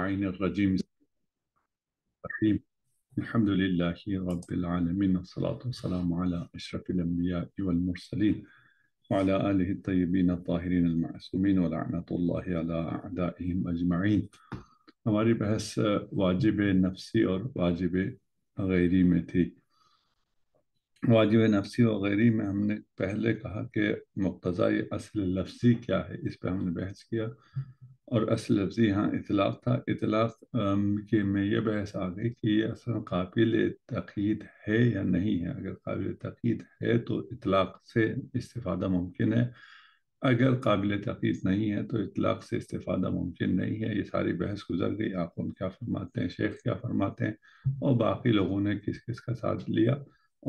العين الرجيم الرحيم الحمد لله رب العالمين الصلاة والسلام على أشرف الأنبياء والمرسلين وعلى آله الطيبين الطاهرين المعصومين ولعنة الله على أعدائهم أجمعين واجب نفسی اور واجب غیری میں تھی واجب نفسی वाजिब غیری میں ہم نے پہلے کہا کہ مقتضی اصل لفظی کیا ہے اس پہ ہم نے بحث کیا और असल लफ्जी यहाँ इतलाक था इतलाक के में यह बहस आ गई कि ये असल काबिल तकीद है या नहीं है अगर काबिल तकीद है तो इतलाक से इस्तादा मुमकिन है अगर काबिल तकीद नहीं है तो इतलाक से इस्तादा मुमकिन नहीं है ये सारी बहस गुजर गई आकुम क्या फरमाते हैं शेख क्या फरमाते हैं और बाकी लोगों ने किस किस का साथ लिया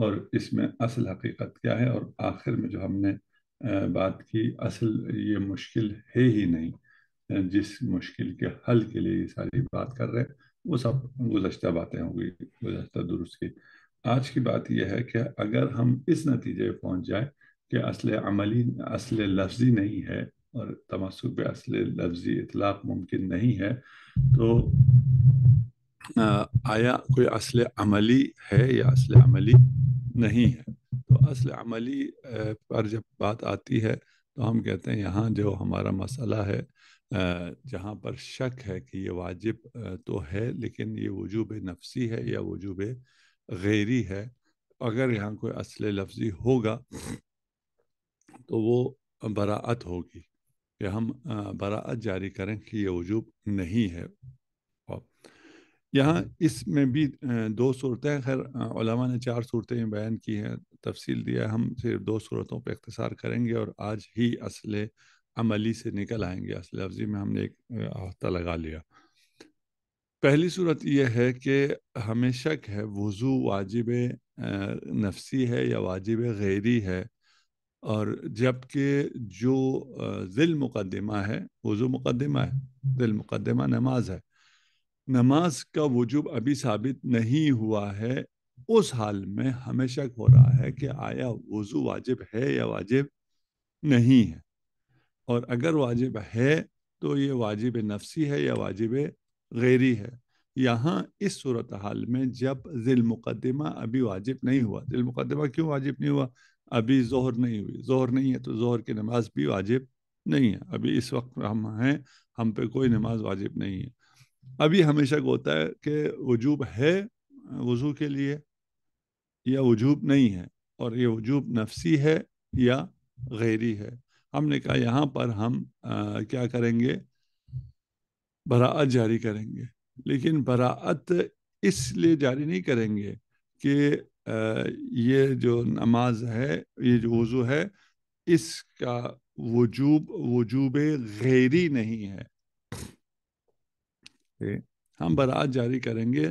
और इसमें असल हकीकत क्या है और आखिर में जो हमने बात की असल ये मुश्किल है ही नहीं जिस मुश्किल के हल के लिए ये सारी बात कर रहे हैं वो सब गुजशत बातें होंगी गुजशत दुरुस्त की आज की बात यह है कि अगर हम इस नतीजे पहुंच जाए कि असल अमली असल लफ्जी नहीं है और तमसुब असल लफ्जी इतलाक मुमकिन नहीं है तो आया कोई असल अमली है या असल अमली नहीं है तो असल अमली पर जब बात आती है तो हम कहते हैं यहाँ जो हमारा मसला है जहाँ पर शक है कि ये वाजिब तो है लेकिन ये वजूब नफसी है या वजूब गैरी है अगर यहाँ कोई असल लफ्जी होगा तो वो बरात होगी कि हम बरात जारी करें कि ये वजूब नहीं है यहाँ इसमें भी दो सूरतें खैर ने चार सूरतें बयान की हैं तफसील दिया हम सिर्फ दो सूरतों पर इख्तसार करेंगे और आज ही असले अमली से निकल आएंगे असल अफजी में हमने एक हफ्ता लगा लिया पहली सूरत यह है कि हमें शक है वज़ू वाजिब नफसी है या वाजिब गैरी है और जबकि जो दिल मुकदमा है वज़ू मुकदमा है दिल मुकदमा नमाज है नमाज का वजूब अभी साबित नहीं हुआ है उस हाल में हमें शक हो रहा है कि आया वज़ू वाजिब है या वाजिब नहीं है और अगर वाजिब है तो ये वाजिब नफसी है या वाजिब गैरी है यहाँ इस सूरत हाल में जब ज़िलमुक़दमा अभी वाजिब नहीं हुआ ज़िलमुक़दमा क्यों वाजिब नहीं हुआ अभी जहर नहीं हुई जहर नहीं है तो जहर की नमाज भी वाजिब नहीं है अभी इस वक्त हम हैं हम पे कोई नमाज वाजिब नहीं है अभी हमेशा को होता है कि वजूब है वज़ू के लिए या वजूब नहीं है और ये वजूब नफसी है या गैरी है हमने कहा यहाँ पर हम आ, क्या करेंगे बरात जारी करेंगे लेकिन बरात इसलिए जारी नहीं करेंगे कि ये जो नमाज है ये जो वज़ू है इसका वजूब वजूब गैरी नहीं है हम बरात जारी करेंगे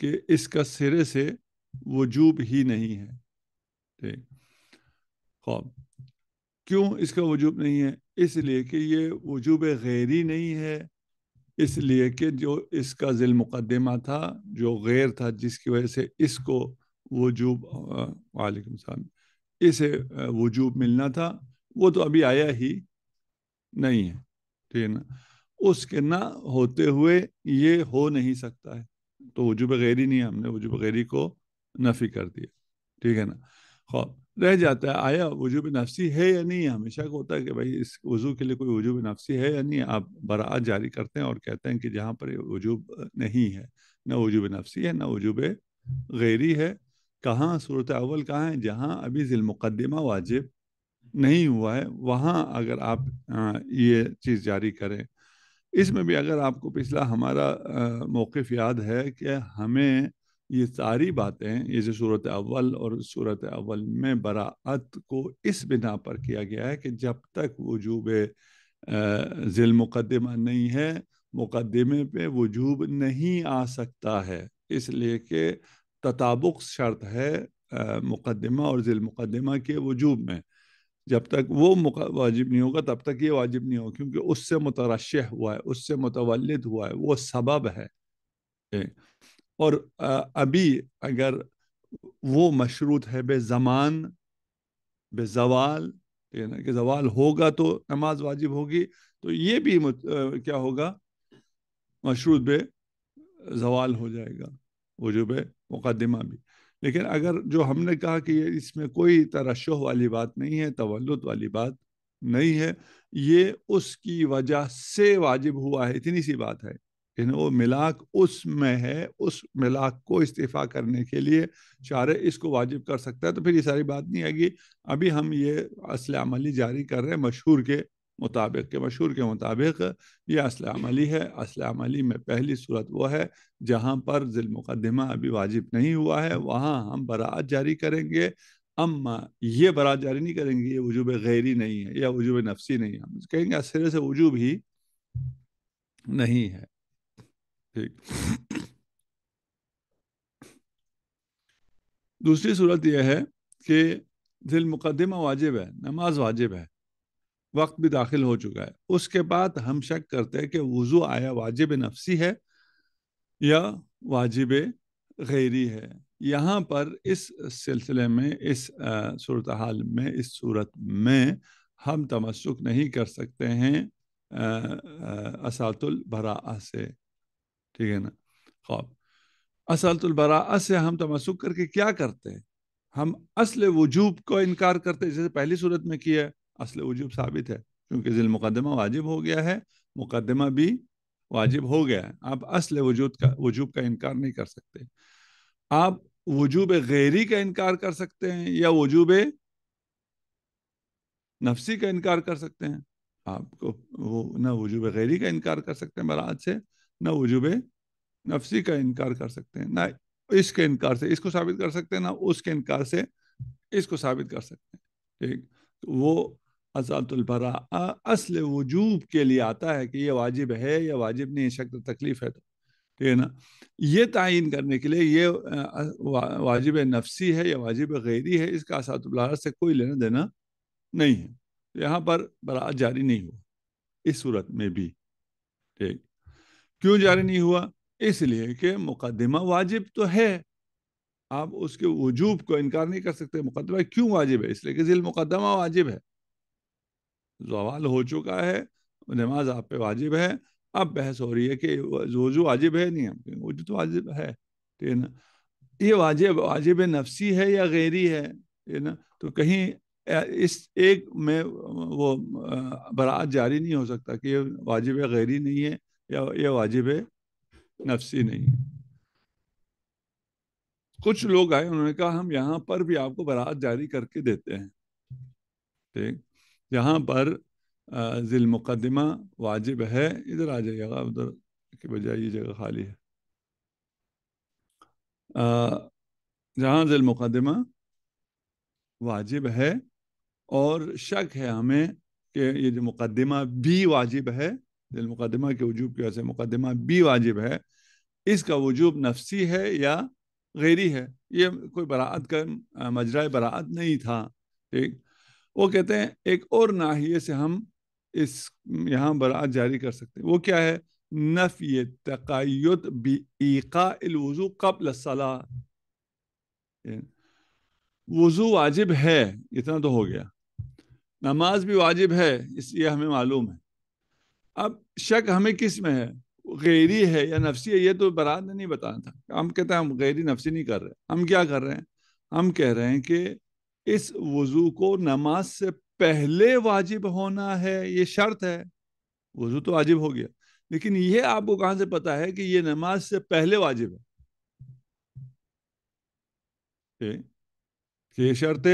कि इसका सिरे से वजूब ही नहीं है ठीक खौब क्यों इसका वजूब नहीं है इसलिए कि ये वजूब गैरी नहीं है इसलिए कि जो इसका जिल मुकदमा था जो गैर था जिसकी वजह से इसको वजूब वालेकुम साहब इसे वजूब मिलना था वो तो अभी आया ही नहीं है ठीक है ना उसके ना होते हुए ये हो नहीं सकता है तो वजूब गैरी नहीं हमने वजूब गैरी को नफ़ी कर दिया ठीक है ना खौब रह जाता है आया वजूब नफसी है या नहीं हमेशा को होता है कि भाई इस वजू के लिए कोई वजूब नफसी है या नहीं आप बरात जारी करते हैं और कहते हैं कि जहाँ पर वजूब नहीं है ना वजूब नफसी है ना वजूब गैरी है कहाँ सूरत अव्वल कहाँ है जहाँ अभी ज़िलमुक़दमा वाजिब नहीं हुआ है वहाँ अगर आप ये चीज़ जारी करें इसमें भी अगर आपको पिछला हमारा मौक़ याद है कि हमें ये सारी बातें ये जो सूरत अव्वल और सूरत अव्वल में बरात को इस बिना पर किया गया है कि जब तक वजूब जिल मुकदमा नहीं है मुकदमे पे वजूब नहीं आ सकता है इसलिए कि तताबुक शर्त है मुकदमा और जिल मुकदमा के वजूब में जब तक वो वाजिब नहीं होगा तब तक ये वाजिब नहीं होगा क्योंकि उससे मुतरश हुआ है उससे मुतवलद हुआ है वो सबब है और अभी अगर वो मशरूत है बेज़मान बेजवाल ठीक तो है कि जवाल होगा तो नमाज वाजिब होगी तो ये भी आ, क्या होगा मशरूत बे जवाल हो जाएगा बे मुकदमा भी लेकिन अगर जो हमने कहा कि ये इसमें कोई तरश वाली बात नहीं है तवल्लुत वाली बात नहीं है ये उसकी वजह से वाजिब हुआ है इतनी सी बात है वो मिलाक उस में है उस मिलाक को इस्तीफ़ा करने के लिए चार इसको वाजिब कर सकता है तो फिर ये सारी बात नहीं आएगी अभी हम ये असल अमली जारी कर रहे हैं मशहूर के मुताबिक के मशहूर के मुताबिक ये असल अमली है असल अमली में पहली सूरत वो है जहाँ पर मुकदमा अभी वाजिब नहीं हुआ है वहाँ हम बरात जारी करेंगे अम्मा ये बरात जारी नहीं करेंगे ये वजूब गैरी नहीं है या वजूब नफसी नहीं है हम कहेंगे सिरे से वजूब ही नहीं है ठीक दूसरी सूरत यह है कि दिल मुकदमा वाजिब है नमाज वाजिब है वक्त भी दाखिल हो चुका है उसके बाद हम शक करते हैं कि वज़ू आया वाजिब नफसी है या वाजिब गैरी है यहाँ पर इस सिलसिले में इस सूरत हाल में इस सूरत में हम तमस्क नहीं कर सकते हैं असातुल बरा से ठीक है ना खौब असलतुलबरात से हम तमसुक करके क्या करते हैं हम असल वजूब को इनकार करते जैसे पहली सूरत में किया है असल वजूब साबित है क्योंकि जिल मुकदमा वाजिब हो गया है मुकदमा भी वाजिब हो गया है आप असल वजूद का वजूब का इनकार नहीं कर सकते आप वजूब गैरी का इनकार कर सकते हैं या वजूब नफसी का इनकार कर सकते हैं आपको वो ना वजूब गैरी का इनकार कर सकते हैं बरात से ना वजूब नफसी का इनकार कर सकते हैं ना इसके इनकार से इसको साबित कर सकते हैं ना उसके इनकार से इसको साबित कर सकते हैं ठीक तो वो अजातुलबरा असल वजूब के लिए आता है कि ये वाजिब है या वाजिब नहीं शक तो तकलीफ है तो ठीक है ना ये तयन करने के लिए ये वाजिब नफसी है या वाजिब गैरी है इसका असातुल्ला से कोई लेना देना नहीं है यहाँ पर बरात जारी नहीं हुआ इस सूरत में भी ठीक क्यों जारी नहीं हुआ इसलिए कि मुकदमा वाजिब तो है आप उसके वजूब को इनकार नहीं कर सकते मुकदमा क्यों वाजिब है इसलिए कि जिल मुकदमा वाजिब है जवाल हो चुका है नमाज आप पे वाजिब है अब बहस हो रही है कि वजू वाजिब है नहीं वजू तो वाजिब है ठीक है ना ये वाजिब वाजिब नफसी है या गैरी है है ना तो कहीं इस एक में वो बरात जारी नहीं हो सकता कि ये वाजिब गैरी नहीं है ये वाजिब नफसी नहीं कुछ लोग आए उन्होंने कहा हम यहाँ पर भी आपको बरात जारी करके देते हैं ठीक यहाँ पर जिल मुकदमा वाजिब है इधर आ जाइएगा उधर की बजाय ये जगह खाली है जहाँ जिल मुकदमा वाजिब है और शक है हमें कि ये जो मुकदमा भी वाजिब है मुकदमा के वजूब की वजह से मुकदमा भी वाजिब है इसका वजूब नफसी है या गैरी है ये कोई बरात का मजरा बरात नहीं था ठीक वो कहते हैं एक और नाहिए से हम इस यहाँ बरात जारी कर सकते हैं वो क्या है नफ़ी बीका वजू कबल वज़ू वाजिब है इतना तो हो गया नमाज भी वाजिब है इसलिए हमें मालूम है अब शक हमें किस में है गैरी है या नफसी है ये तो बरात ने नहीं बताया था हम कहते हैं हम गैरी नफसी नहीं कर रहे हम क्या कर रहे हैं हम कह रहे हैं कि इस वजू को नमाज से पहले वाजिब होना है ये शर्त है वजू तो वाजिब हो गया लेकिन ये आपको कहां से पता है कि ये नमाज से पहले वाजिब है ये शर्त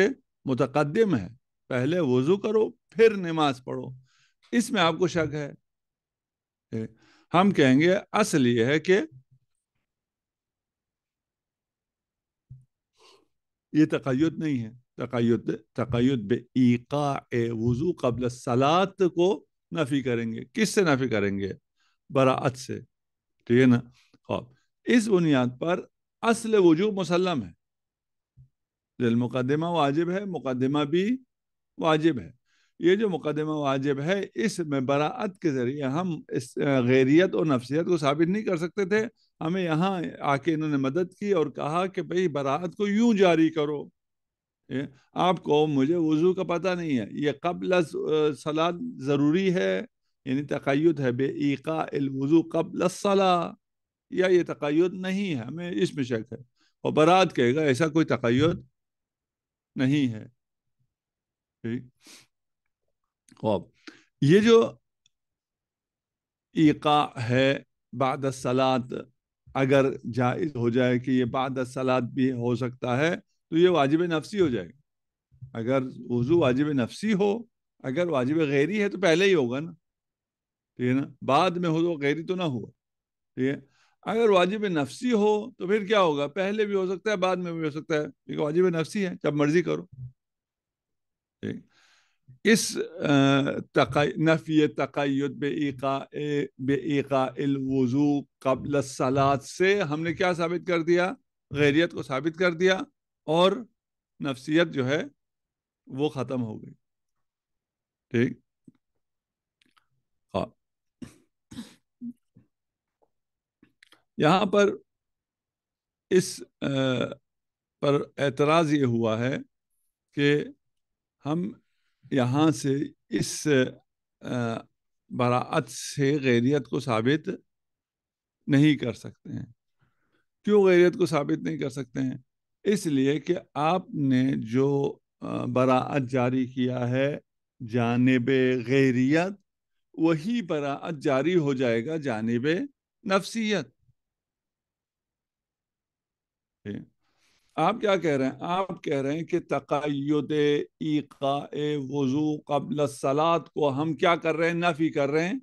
मुतकदम है पहले वजू करो फिर नमाज पढ़ो इसमें आपको शक है हम कहेंगे असल ये है कि ये तकैद नहीं है तकैद तकैद बेका वजू कबल सलात को नफ़ी करेंगे किससे नफ़ी करेंगे बरात से ठीक है ना खौब इस बुनियाद पर असल वजू मुसलम है दिल मुकदमा वाजिब है मुकदमा भी वाजिब है ये जो मुकदमा वाजिब है इसमें बरात के ज़रिए हम इस गैरियत और नफसियत को साबित नहीं कर सकते थे हमें यहाँ आके इन्होंने मदद की और कहा कि भाई बरात को यूं जारी करो ये? आपको मुझे वज़ू का पता नहीं है ये कबल सलाद ज़रूरी है यानी तकैद है बेका वज़ू कबल सला या ये तकैद नहीं है हमें इसमें शक है और बरात कहेगा ऐसा कोई तकैद नहीं है ठीक ख्वाब ये जो ईका है बाद सलात अगर जायज़ हो जाए कि ये बाद सलात भी हो सकता है तो ये वाजिब नफसी हो जाएगा अगर वज़ू वाजिब नफसी हो अगर वाजिब गैरी है तो पहले ही होगा ना ठीक है ना बाद में हो तो गैरी तो ना हो ठीक है अगर वाजिब नफसी हो तो फिर क्या होगा पहले भी हो सकता है बाद में भी हो सकता है ठीक है वाजिब नफसी है जब मर्जी करो ठीक इस तक, नफी तकैद बेका वज़ू कबल सलात से हमने क्या साबित कर दिया गैरियत को साबित कर दिया और नफसियत जो है वो ख़त्म हो गई ठीक हाँ। यहाँ पर इस पर एतराज़ ये हुआ है कि हम यहाँ से इस बरात से गैरियत को साबित नहीं कर सकते हैं क्यों गैरियत को साबित नहीं कर सकते हैं इसलिए कि आपने जो बरात जारी किया है जानब गैरियत वही बरात जारी हो जाएगा जानब नफसियत आप क्या कह रहे हैं आप कह रहे हैं कि तकैद ईका वजू कबल सलात को हम क्या कर रहे हैं नफ़ी कर रहे हैं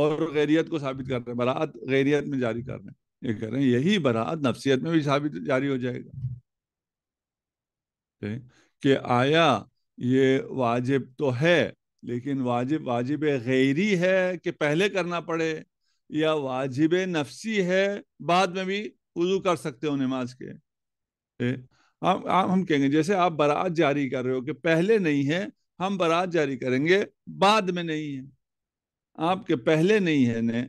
और गैरियत को साबित कर रहे हैं बरात गैरियत में जारी कर रहे हैं ये कह रहे हैं यही बरात नफसियत में भी साबित जारी हो जाएगा कि आया ये वाजिब तो है लेकिन वाजिब वाजिब गैरी है कि पहले करना पड़े या वाजिब नफसी है बाद में भी वजू कर सकते हो नमाज के ए? हम हम कहेंगे जैसे आप बारात जारी कर रहे हो कि पहले नहीं है हम बारात जारी करेंगे बाद में नहीं है आपके पहले नहीं है ने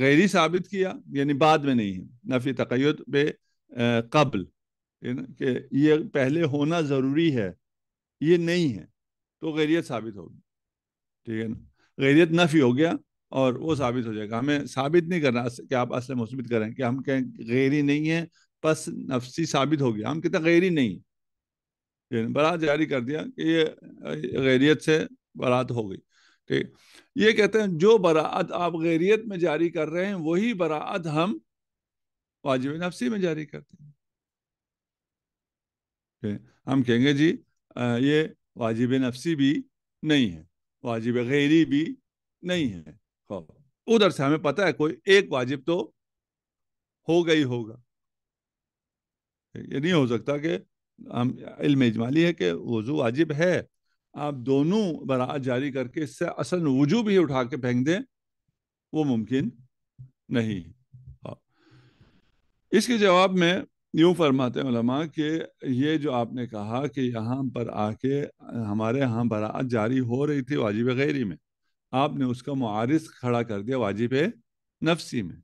गैरी साबित किया यानी बाद में नहीं है नफी तकैत बे कबल कि ये पहले होना ज़रूरी है ये नहीं है तो गैरियत साबित होगी ठीक है ना गैरियत नफी हो गया और वो साबित हो जाएगा हमें साबित नहीं करना कि आप असल मुस्बित करें कि हम कहें गैरी नहीं है बस नफसी साबित हो गया हम कितना गैरी नहीं बरात जारी कर दिया कि ये गैरियत से बरात हो गई ठीक ये कहते हैं जो बरात आप गैरियत में जारी कर रहे हैं वही बरात हम वाजिब नफसी में जारी करते हैं हम कहेंगे जी ये वाजिब नफसी भी नहीं है वाजिब गैरी भी नहीं है हाँ। उधर से हमें पता है कोई एक वाजिब तो हो गई होगा ये नहीं हो सकता कि हम इल्म इजमाली है कि वजू वाजिब है आप दोनों बरा जारी करके इससे असल वजू भी उठा के फेंक दें वो मुमकिन नहीं हाँ। इसके जवाब में यूं फरमाते हैं कि ये जो आपने कहा कि यहाँ पर आके हमारे यहाँ बरात जारी हो रही थी वाजिब गैरी में आपने उसका मुआरस खड़ा कर दिया वाजिब नफसी में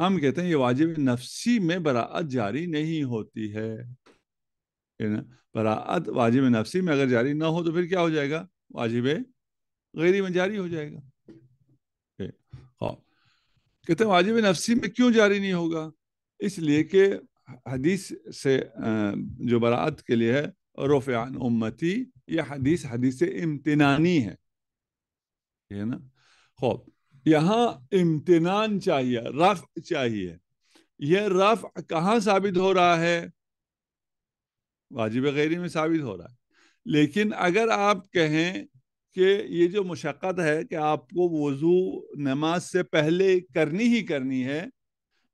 हम कहते हैं ये वाजिब नफसी में बरात जारी नहीं होती है ना बरात वाजिब नफसी में अगर जारी ना हो तो फिर क्या हो जाएगा वाजिब गैरी में जारी हो जाएगा हाँ कहते हैं वाजिब नफसी में क्यों जारी नहीं होगा इसलिए कि हदीस से जो बरात के लिए है रोफ़ान उम्मती यह हदीस हदीस इम्तनानी है है ना खौब यहां इम्तिनान चाहिए रफ चाहिए यह रफ कहाँ साबित हो रहा है वाजिब गैरी में साबित हो रहा है लेकिन अगर आप कहें कि ये जो मशक्क़त है कि आपको वज़ू नमाज से पहले करनी ही करनी है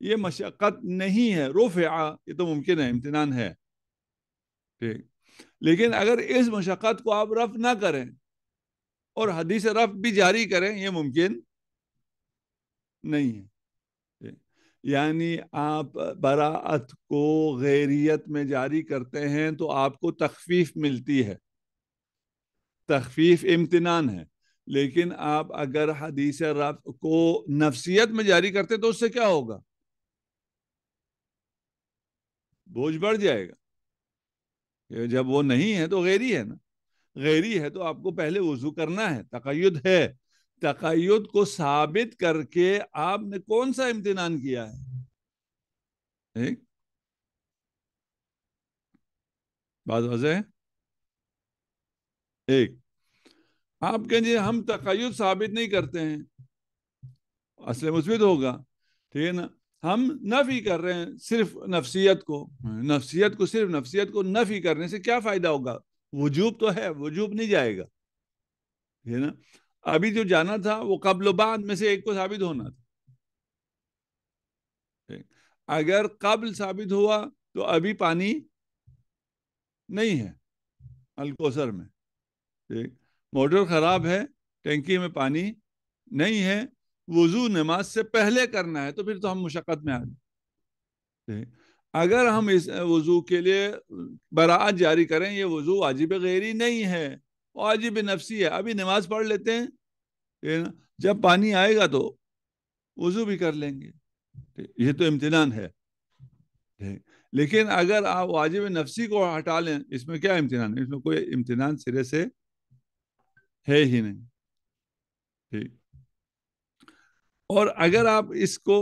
ये मशक्क़त नहीं है रोफ़ा ये तो मुमकिन है इम्तिनान है ठीक लेकिन अगर इस मशक्क़त को आप रफ ना करें और हदीस रफ भी जारी करें ये मुमकिन नहीं है यानी आप बरात को गैरियत में जारी करते हैं तो आपको तखफीफ मिलती है तखफीफ इम्तिनान है लेकिन आप अगर हदीस रफ को नफसियत में जारी करते तो उससे क्या होगा बोझ बढ़ जाएगा जब वो नहीं है तो गैरी है ना गैरी है तो आपको पहले वजू करना है तकैद है तकैद को साबित करके आपने कौन सा इम्तनान किया है एक? बात वजह एक आप कहेंगे हम तकैद साबित नहीं करते हैं असल मुस्बित होगा ठीक है ना हम नफी कर रहे हैं सिर्फ नफसियत को नफसियत को सिर्फ नफसियत को नफी करने से क्या फ़ायदा होगा वजूब तो है वजूब नहीं जाएगा है ना अभी जो जाना था वो कबल बाद में से एक को साबित होना था अगर कबल साबित हुआ तो अभी पानी नहीं है अलकोसर में ठीक मोटर खराब है टैंकी में पानी नहीं है वजू नमाज से पहले करना है तो फिर तो हम मुशक्क़त में आ गए अगर हम इस वज़ू के लिए बरात जारी करें ये वज़ू वाजिब गैरी नहीं है वाजिब नफसी है अभी नमाज पढ़ लेते हैं जब पानी आएगा तो वज़ू भी कर लेंगे ये तो इम्तनान है लेकिन अगर आप वाजिब नफसी को हटा लें इसमें क्या इम्तनान है इसमें कोई इम्तनान सिरे से है ही नहीं ठीक और अगर आप इसको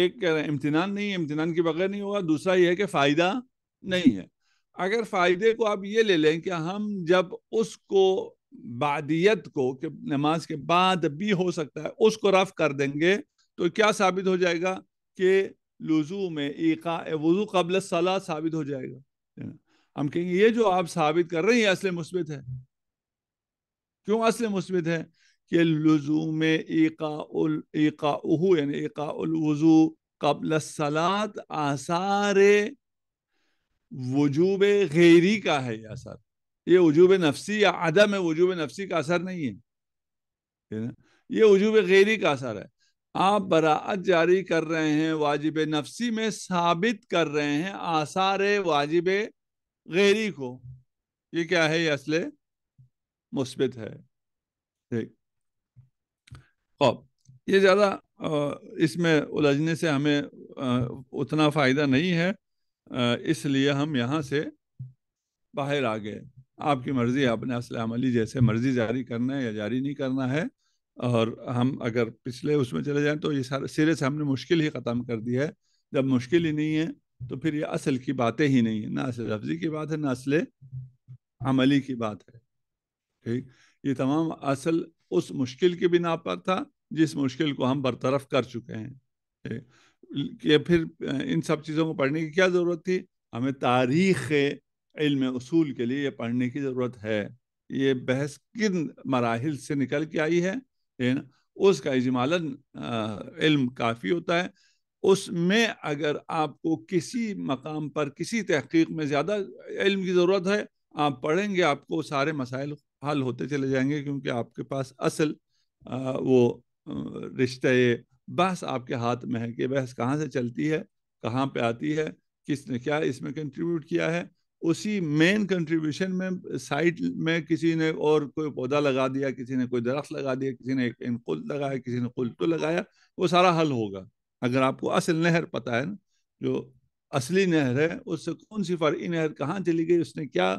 एक इम्तिनान नहीं है के बगैर नहीं होगा दूसरा ये है कि फ़ायदा नहीं है अगर फ़ायदे को आप ये ले लें कि हम जब उसको बादियत को कि नमाज के बाद भी हो सकता है उसको रफ कर देंगे तो क्या साबित हो जाएगा कि लुजू में एक वजू कबल सलाह साबित हो जाएगा हम कहेंगे ये जो आप साबित कर रहे हैं ये असल मुस्बित है क्यों असल मुस्बित है कि लजूम इकाउ यानी इकाउलवज़ू कबल सलात आसार वजूब गैरी का है यह असर ये वजूब नफसी या आदम है वजूब नफसी का असर नहीं है ये वजूब गैरी का असर है आप बरात जारी कर रहे हैं वाजिब नफसी में साबित कर रहे हैं आसार वाजिब गैरी को ये क्या है ये असले मुस्बित है तो ये ज़्यादा इसमें उलझने से हमें उतना फ़ायदा नहीं है इसलिए हम यहाँ से बाहर आ गए आपकी मर्ज़ी आपने असलम अली जैसे मर्ज़ी जारी करना है या जारी नहीं करना है और हम अगर पिछले उसमें चले जाएं तो ये सारे सिरे से हमने मुश्किल ही ख़त्म कर दी है जब मुश्किल ही नहीं है तो फिर ये असल की बातें ही नहीं है ना असल लफ्जी की बात है ना असल अमली की बात है ठीक ये तमाम असल उस मुश्किल की बिना पर था जिस मुश्किल को हम बरतरफ कर चुके हैं कि फिर इन सब चीज़ों को पढ़ने की क्या ज़रूरत थी हमें तारीख इल्म उसूल के लिए ये पढ़ने की ज़रूरत है ये बहस किन मराहल से निकल के आई है उसका इजमालन इल्म काफ़ी होता है उसमें अगर आपको किसी मकाम पर किसी तहकीक में ज़्यादा इल्म की ज़रूरत है आप पढ़ेंगे आपको सारे मसाइल हल होते चले जाएंगे क्योंकि आपके पास असल वो रिश्ते बहस आपके हाथ में है कि बहस कहाँ से चलती है कहाँ पे आती है किसने क्या इसमें कंट्रीब्यूट किया है उसी मेन कंट्रीब्यूशन में साइड में किसी ने और कोई पौधा लगा दिया किसी ने कोई दरख्त लगा दिया किसी ने एक कुल लगाया किसी ने कुल तो लगाया वो सारा हल होगा अगर आपको असल नहर पता है ना जो असली नहर है उससे कौन सी फर्क नहर कहाँ चली गई उसने क्या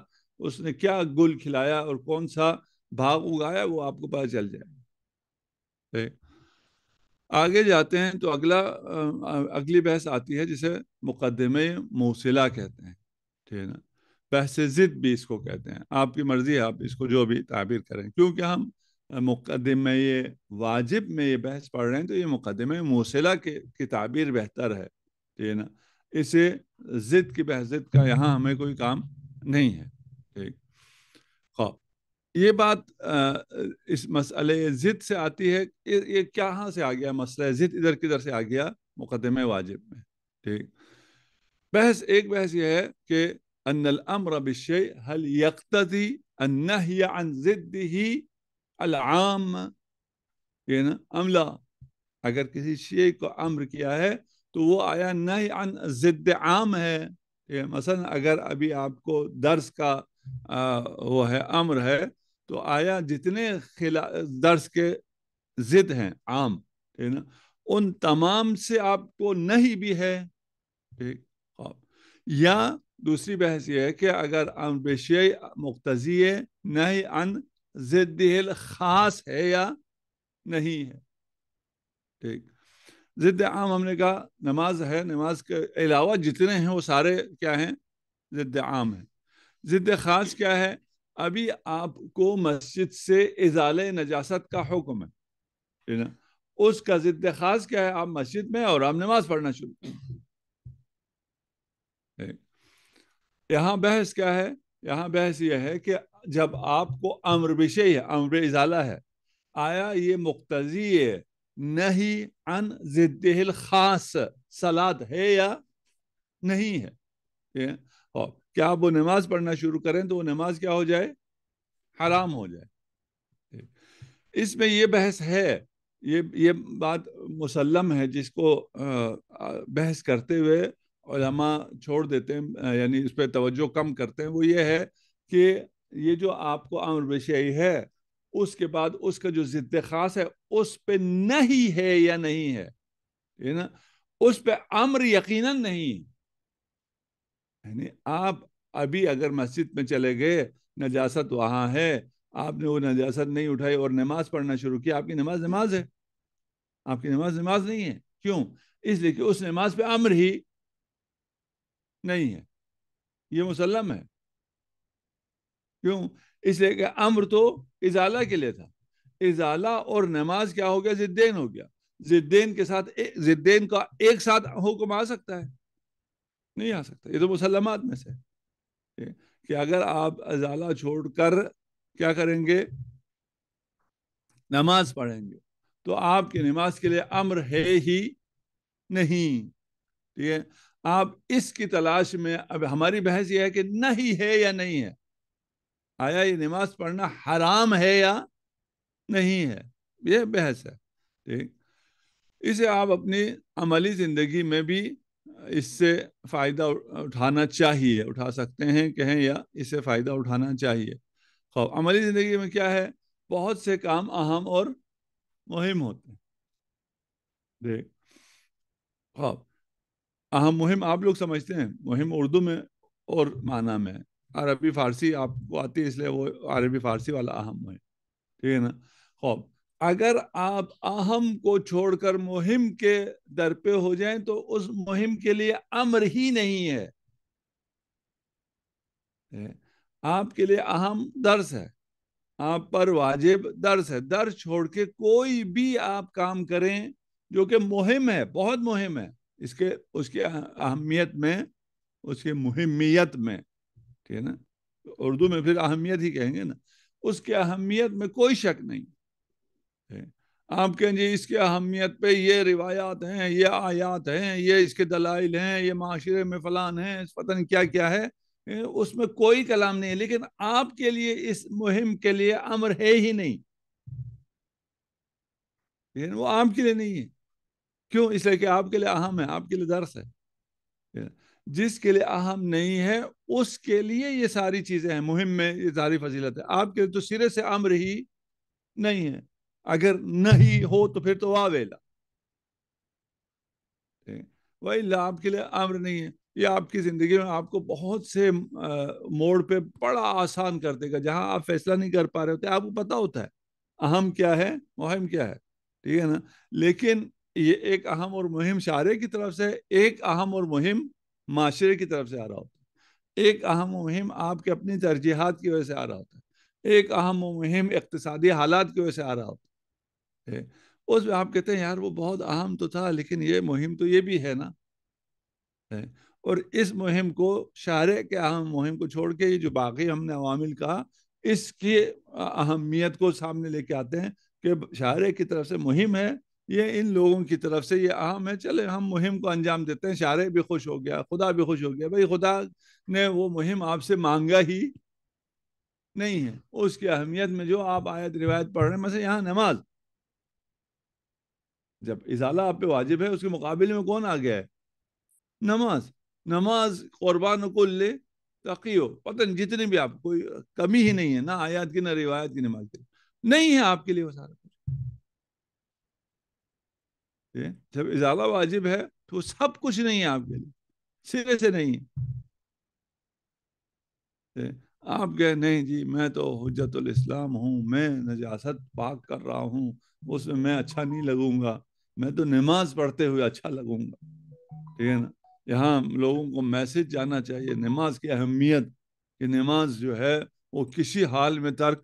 उसने क्या गुल खिलाया और कौन सा भाग उगाया वो आपको पता चल जाए आगे जाते हैं तो अगला अगली बहस आती है जिसे मुकदमे मौसिला कहते हैं ठीक है ना बहस ज़िद भी इसको कहते हैं आपकी मर्ज़ी है आप इसको जो भी ताबीर करें क्योंकि हम मुकदमे ये वाजिब में ये बहस पढ़ रहे हैं तो ये मुकदमे मौसला के की ताबीर बेहतर है ठीक है ना इसे ज़िद की बहस का यहाँ हमें कोई काम नहीं है ये बात इस मसले जिद से आती है ये, ये क्या हाँ से आ गया मसला जिद इधर किधर से आ गया मुकदमे वाजिब में ठीक बहस एक बहस यह है कि अनल अमर हल यकती अनहयाम ये ना अमला अगर किसी शे को अम्र किया है तो वो आया नहीं अन जिद आम है मसलन अगर अभी आपको दर्ज का आ, वो है अम्र है तो आया जितने खिला दर्श के जिद हैं आम है ना उन तमाम से आपको नहीं भी है ठीक या दूसरी बहस यह है कि अगर अमबेशी मुख्तजी नहीं अन जिद खास है या नहीं है ठीक ज़िद आम हमने कहा नमाज है नमाज के अलावा जितने हैं वो सारे क्या हैं ज़िद आम है ज़िद ख़ास क्या है अभी आपको मस्जिद से इजाल नजासत का हुक्म है ना उसका जिद खास क्या है आप मस्जिद में और आप नमाज पढ़ना शुरू यहाँ बहस क्या है यहां बहस यह है कि जब आपको अम्र विषय है अम्र इजाला है आया ये मुख्तजी नहीं अन जिद खास सलाद है या नहीं है कि आप वो नमाज पढ़ना शुरू करें तो वो नमाज क्या हो जाए हराम हो जाए इसमें ये बहस है ये ये बात मुसलम है जिसको बहस करते हुए छोड़ देते हैं यानी इस पर तवज्जो कम करते हैं वो ये है कि ये जो आपको अमर बशई है उसके बाद उसका जो जिद ख़ास है उस पर नहीं है या नहीं है ना उस पर अम्र यकीनन नहीं है यानी आप अभी अगर मस्जिद में चले गए नजासत वहां है आपने वो नजासत नहीं उठाई और नमाज पढ़ना शुरू किया आपकी नमाज नमाज है आपकी नमाज नमाज नहीं है क्यों इसलिए कि उस नमाज पे अम्र ही नहीं है ये मुसलम है क्यों इसलिए कि अम्र तो इजाला के लिए था इजाला और नमाज क्या हो गया जिद्देन हो गया जिद्देन के साथ जिद्देन का एक साथ हुक्म आ सकता है नहीं आ सकता ये तो मुसलमात में से कि अगर आप अजाला छोड़कर क्या करेंगे नमाज पढ़ेंगे तो आपकी नमाज के लिए अम्र है ही नहीं ठीक है आप इसकी तलाश में अब हमारी बहस यह है कि नहीं है या नहीं है आया ये नमाज पढ़ना हराम है या नहीं है यह बहस है ठीक इसे आप अपनी अमली ज़िंदगी में भी इससे फ़ायदा उठाना चाहिए उठा सकते हैं कहें या इससे फ़ायदा उठाना चाहिए खौफ अमली ज़िंदगी में क्या है बहुत से काम अहम और मुहिम होते हैं देख खौफ अहम मुहिम आप लोग समझते हैं मुहिम उर्दू में और माना में अरबी फ़ारसी आपको आती है इसलिए वो अरबी फ़ारसी वाला अहम मुहिम ठीक है ना खौफ अगर आप अहम को छोड़कर मुहिम के दर पे हो जाएं तो उस मुहिम के लिए अम्र ही नहीं है आपके लिए अहम दर्स है आप पर वाजिब दर्स है दर छोड़ के कोई भी आप काम करें जो कि मुहिम है बहुत मुहिम है इसके उसके अहमियत में उसके मुहिमियत में ठीक है ना उर्दू में फिर अहमियत ही कहेंगे ना उसके अहमियत में कोई शक नहीं आप कहें जी इसकी अहमियत पे ये रिवायात हैं ये आयात हैं ये इसके दलाइल हैं ये माशरे में फलान हैं पता नहीं क्या क्या है उसमें कोई कलाम नहीं है लेकिन आपके लिए इस मुहिम के लिए अमर है ही नहीं लेकिन वो आपके लिए नहीं है क्यों इसलिए कि आपके लिए अहम है आपके लिए दर्श है जिसके लिए अहम नहीं है उसके लिए ये सारी चीज़ें हैं मुहिम में ये सारी फजीलत है आपके लिए तो सिरे से अम्र ही नहीं है अगर नहीं हो तो फिर तो वावेला वही लाभ के लिए अम्र नहीं है ये आपकी ज़िंदगी में आपको बहुत से मोड़ पे बड़ा आसान कर देगा जहां आप फैसला नहीं कर पा रहे होते आपको पता होता है अहम क्या है मुहिम क्या है ठीक है ना लेकिन ये एक अहम और मुहिम शारे की तरफ से एक अहम और मुहिम माशरे की तरफ से आ रहा होता है एक अहम मुहिम आपके अपनी तरजीहत की वजह से आ रहा होता है एक अहम मुहिम इकतदी हालात की वजह से आ रहा होता है है उसमें आप कहते हैं यार वो बहुत अहम तो था लेकिन ये मुहिम तो ये भी है ना है और इस मुहिम को शार के अहम मुहिम को छोड़ के ये जो बाकी हमने अवामिल कहा इसकी अहमियत को सामने लेके आते हैं कि शार की तरफ से मुहिम है ये इन लोगों की तरफ से ये अहम है चले हम मुहिम को अंजाम देते हैं शार भी खुश हो गया खुदा भी खुश हो गया भाई खुदा ने वो मुहिम आपसे मांगा ही नहीं है उसकी अहमियत में जो आप आयत रिवायत पढ़ रहे हैं मसे यहाँ नमाज़ जब इजाला आप पे वाजिब है उसके मुकाबले में कौन आ गया है नमाज नमाज कुरबान को ले तकी हो पता नहीं जितने भी आप कोई कमी ही नहीं है ना आयात की ना रिवायत की नमाज की नहीं है आपके लिए वो सारा कुछ जब इजाला वाजिब है तो सब कुछ नहीं है आपके लिए सिरे से नहीं है आप गए नहीं जी मैं तो हजतुल इस्लाम हूँ मैं नजासत पाक कर रहा हूँ उसमें मैं अच्छा नहीं लगूंगा मैं तो नमाज पढ़ते हुए अच्छा लगूंगा ठीक है ना यहाँ लोगों को मैसेज जाना चाहिए नमाज की अहमियत कि नमाज जो है वो किसी हाल में तर्क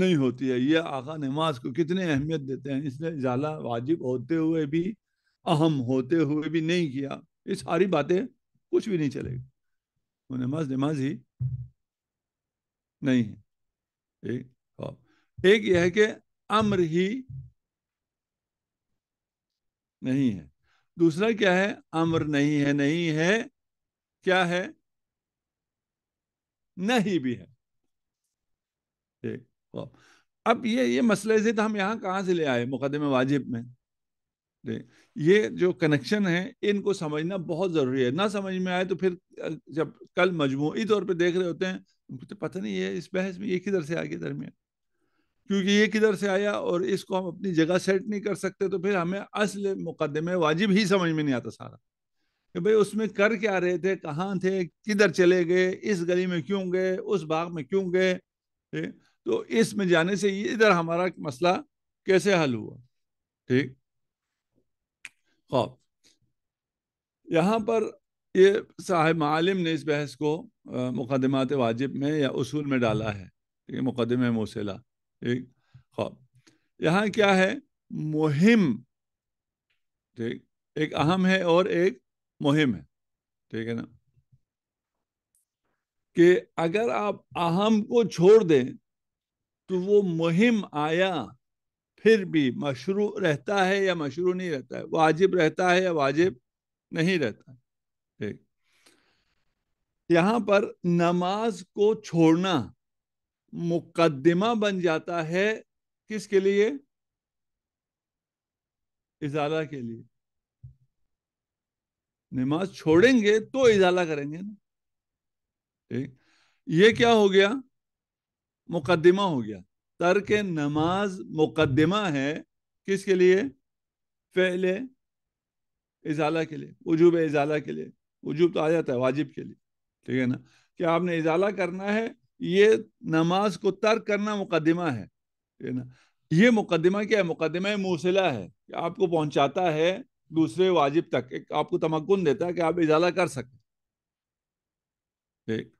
नहीं होती है ये आका नमाज को कितने अहमियत देते हैं इसने जाला वाजिब होते हुए भी अहम होते हुए भी नहीं किया ये सारी बातें कुछ भी नहीं चलेगी वो नमाज नमाज ही नहीं है एक, हाँ। एक यह है कि अम्र ही नहीं है दूसरा क्या है अमर नहीं है नहीं है क्या है नहीं भी है ठीक अब ये ये मसले से तो हम यहां कहाँ से ले आए मुकदमे वाजिब में ये जो कनेक्शन है इनको समझना बहुत ज़रूरी है ना समझ में आए तो फिर जब कल मजमू तौर पे देख रहे होते हैं तो पता नहीं ये इस बहस में ये किधर से आगे दरमियान क्योंकि ये किधर से आया और इसको हम अपनी जगह सेट नहीं कर सकते तो फिर हमें असल मुकदमे वाजिब ही समझ में नहीं आता सारा कि भाई उसमें कर क्या रहे थे कहाँ थे किधर चले गए इस गली में क्यों गए उस बाग में क्यों गए तो इसमें जाने से इधर हमारा मसला कैसे हल हुआ ठीक खौफ यहाँ पर ये साहेब मालिम ने इस बहस को मुकदमात वाजिब में या उसूल में डाला है ठीक है मुकदमे मौसला ठीक खौब यहाँ क्या है मुहिम ठीक एक अहम है और एक मुहिम है ठीक है ना कि अगर आप अहम को छोड़ दें तो वो मुहिम आया फिर भी मशरू रहता है या मशरू नहीं रहता है वाजिब रहता है या वाजिब नहीं रहता ठीक यहां पर नमाज को छोड़ना मुकदमा बन जाता है किसके लिए इजाला के लिए नमाज छोड़ेंगे तो इजाला करेंगे ना ठीक ये क्या हो गया मुकदमा हो गया तर्क नमाज मुकदमा है किसके लिए पहले इजाला के लिए वजूब इजाला के लिए वजूब तो आ जाता है वाजिब के लिए ठीक है ना कि आपने इजाला करना है ये नमाज को तर्क करना मुकदमा है ना ये मुकदमा क्या है मुकदमा मौसला है कि आपको पहुंचाता है दूसरे वाजिब तक एक आपको तमक्न देता है कि आप इजाला कर सकें ठीक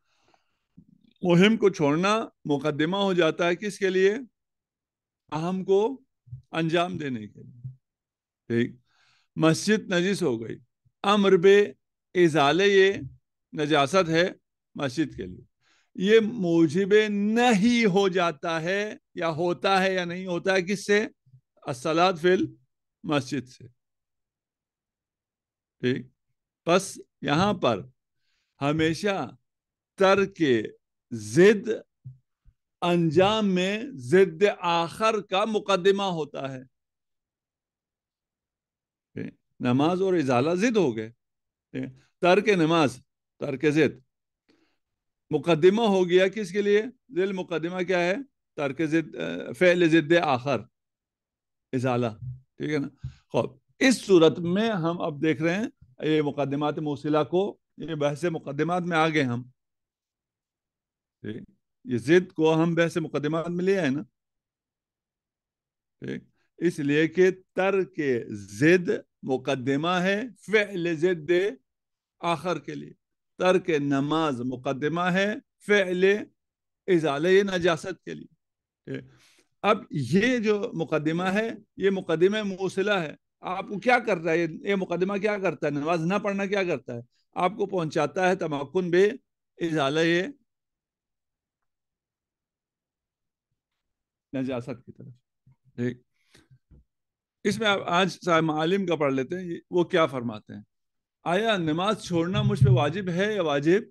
मुहिम को छोड़ना मुकदमा हो जाता है किसके लिए अहम को अंजाम देने के लिए ठीक मस्जिद नजिस हो गई अमर बे इजाले ये नजासत है मस्जिद के लिए ये मूजिब नहीं हो जाता है या होता है या नहीं होता है किससे असलाद फिल मस्जिद से ठीक बस यहां पर हमेशा तर के जिद अंजाम में जिद आखर का मुकदमा होता है नमाज और इजाला जिद हो गए तर के नमाज तर के जिद मुकदमा हो गया किसके लिए दिल मुकदमा क्या है तर्क जिद फ़ैल जिद आखर इजाला ठीक है ना खौब इस सूरत में हम अब देख रहे हैं ये मुकदमात मौसला को ये बहस मुकदमात में आ गए हम ठीक ये जिद को हम बहस मुकदमात में ले आए ना ठीक इसलिए कि तर के जिद मुकदमा है फ़ैल जिद आखर के लिए तर्क नमाज मुकदमा है फ़ैल इजाल नजासत के लिए अब ये जो मुकदमा है ये मुकदमे मौसला है आपको क्या करता है ये, ये मुकदमा क्या करता है नमाज ना पढ़ना क्या करता है आपको पहुंचाता है तमाकुन बे इजाल नजासत की तरफ ठीक इसमें आप आज साहब आलिम का पढ़ लेते हैं वो क्या फरमाते हैं आया नमाज छोड़ना मुझ पर वाजिब है या वाजिब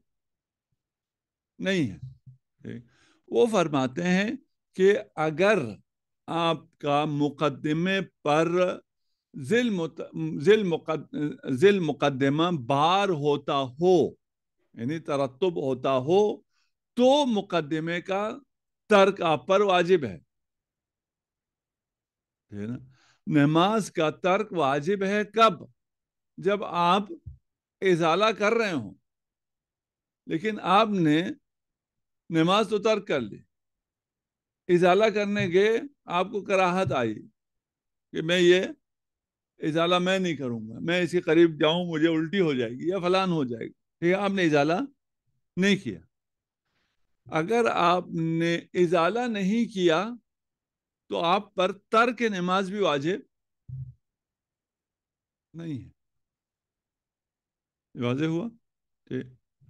नहीं है वो फरमाते हैं कि अगर आपका मुकदमे पर जिल जिल मुकद, जिल मुकदमा बार होता हो यानी तरतब होता हो तो मुकदमे का तर्क आप पर वाजिब है ना नमाज का तर्क वाजिब है कब जब आप इजाला कर रहे हो लेकिन आपने नमाज तो तर्क कर ली इजाला करने के आपको कराहत आई कि मैं ये इजाला मैं नहीं करूंगा मैं इसके करीब जाऊं मुझे उल्टी हो जाएगी या फलान हो जाएगी ठीक है आपने इजाला नहीं किया अगर आपने इजाला नहीं किया तो आप पर तर्क नमाज भी वाजिब नहीं है वाजे हुआ तो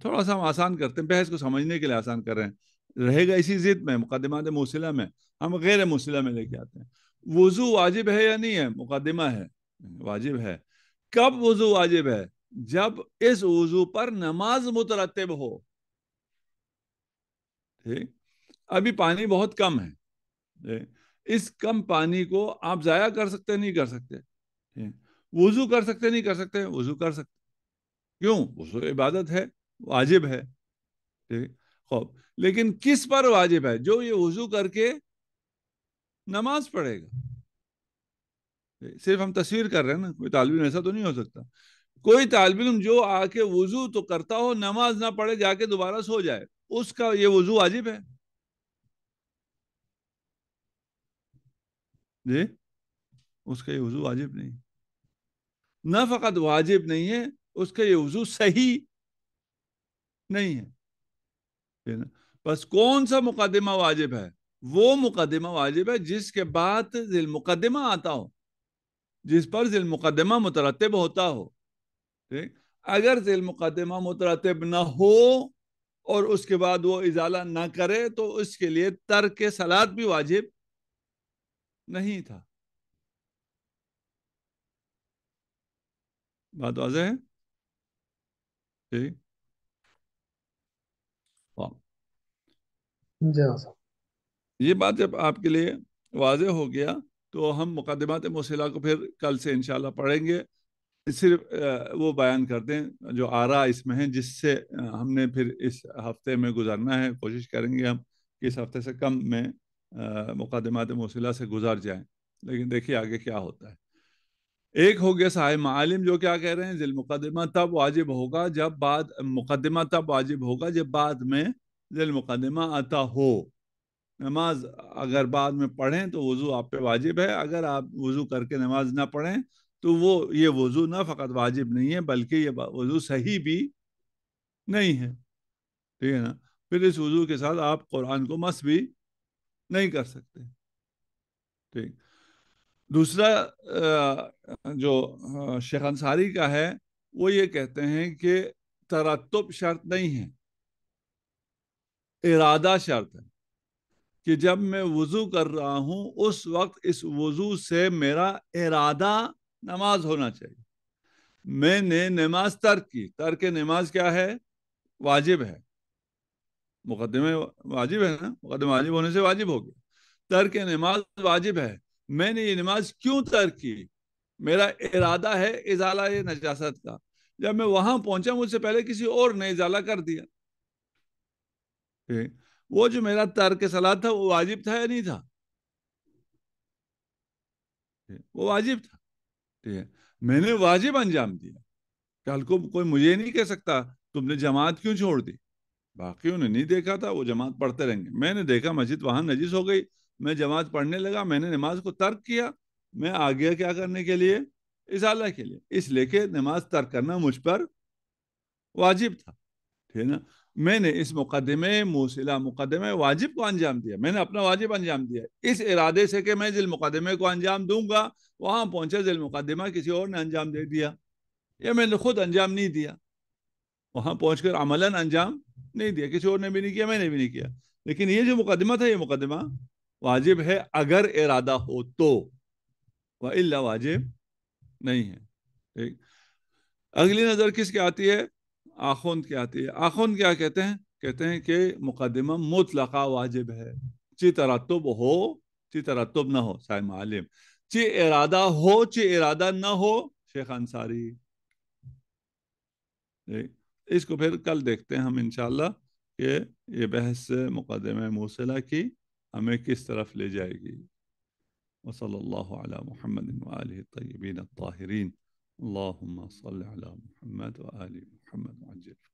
थोड़ा सा हम आसान करते हैं बहस को समझने के लिए आसान कर रहे हैं रहेगा इसी जिद में मुकदमा मौसला में हम गैर मौसला में लेके आते हैं वज़ू वाजिब है या नहीं है मुकदमा है वाजिब है कब वज़ू वाजिब है जब इस वज़ू पर नमाज मुतरतब हो ठीक अभी पानी बहुत कम है इस कम पानी को आप ज़ाया कर सकते नहीं कर सकते वज़ू कर सकते नहीं कर सकते वज़ू कर सकते क्यों वो इबादत है वाजिब है ठीक खौब लेकिन किस पर वाजिब है जो ये वजू करके नमाज पढ़ेगा सिर्फ हम तस्वीर कर रहे हैं ना कोई तालब ऐसा तो नहीं हो सकता कोई तालब जो आके वजू तो करता हो नमाज ना पढ़े जाके दोबारा सो जाए उसका ये वजू वाजिब है जी उसका ये वजू वाजिब नहीं ना फकत वाजिब नहीं है उसके ये वजू सही नहीं है बस कौन सा मुकदमा वाजिब है वो मुकदमा वाजिब है जिसके बाद जिल मुकदमा आता हो जिस पर जिल मुकदमा मुतरतब होता हो ठीक अगर जिल मुकदमा मुतरतब ना हो और उसके बाद वो इजाला ना करे तो उसके लिए तर्क सलाद भी वाजिब नहीं था बात वाजह है Okay. हाँ। ये बात जब आपके लिए वाज हो गया तो हम मुकदमात मौसला को फिर कल से इनशाला पढ़ेंगे सिर्फ वो बयान कर दें जो आरा इसमें है जिससे हमने फिर इस हफ्ते में गुजारना है कोशिश करेंगे हम कि इस हफ्ते से कम में मुकदमात मौसला से गुजार जाएं लेकिन देखिए आगे क्या होता है एक हो गया साहिब आलिम जो क्या कह रहे हैं जिल मुकदमा तब वाजिब होगा जब बाद मुकदमा तब वाजिब होगा जब बाद में जिल मुकदमा आता हो नमाज अगर बाद में पढ़ें तो वज़ू आप पे वाजिब है अगर आप वज़ू करके नमाज ना पढ़ें तो वो ये वज़ू ना फ़कत वाजिब नहीं है बल्कि ये वज़ू सही भी नहीं है ठीक है ना फिर इस वज़ू के साथ आप कुरान को मस भी नहीं कर सकते ठीक दूसरा जो शेख अंसारी का है वो ये कहते हैं कि तरतुब शर्त नहीं है इरादा शर्त है कि जब मैं वज़ू कर रहा हूं उस वक्त इस वज़ू से मेरा इरादा नमाज होना चाहिए मैंने नमाज तर्क की तर्क नमाज क्या है वाजिब है मुकदमे वाजिब है ना मुकदमे वाजिब होने से वाजिब हो गया तर्क नमाज वाजिब है मैंने ये नमाज क्यों तर्क की मेरा इरादा है इजाला नजासत का जब मैं वहां पहुंचा मुझसे पहले किसी और ने इजाला कर दिया वो जो मेरा तर्क सलाद था वो वाजिब था या नहीं था वो वाजिब था ठीक है मैंने वाजिब अंजाम दिया कल को कोई मुझे नहीं कह सकता तुमने जमात क्यों छोड़ दी बाकी उन्हें नहीं देखा था वो जमात पढ़ते रहेंगे मैंने देखा मस्जिद वहां नजीस हो गई मैं जमात पढ़ने लगा मैंने नमाज को तर्क किया मैं आ गया क्या करने के लिए इजाला के लिए इसलिए कि नमाज तर्क करना मुझ पर वाजिब था ठीक है ना मैंने इस मुकदमे मौसला मुकदमे वाजिब को अंजाम दिया मैंने अपना वाजिब अंजाम दिया इस इरादे से कि मैं जिल मुकदमे को अंजाम दूंगा वहां पहुंचे जिल मुकदमा किसी और ने अंजाम दे दिया या मैंने खुद अंजाम नहीं दिया वहां पहुंचकर अमलन अंजाम नहीं दिया किसी और ने भी नहीं किया मैंने भी नहीं किया लेकिन ये जो मुकदमा था ये मुकदमा वाजिब है अगर इरादा हो तो वाला वाजिब नहीं है ठीक अगली नज़र किसके आती है आखोन की आती है आखोन क्या कहते हैं कहते हैं कि मुकदमा मुतलका वाजिब है ची तरतब हो ची तरतब ना हो साय मालिम ची इरादा हो ची इरादा ना हो शेख अंसारी इसको फिर कल देखते हैं हम इनशाला कि ये बहस मुकदमे मौसला की ہمیں کس طرف لے جائے گی وصل اللہ علی محمد و آلہ الطیبین الطاہرین اللہم صل علی محمد و آلہ محمد و عجل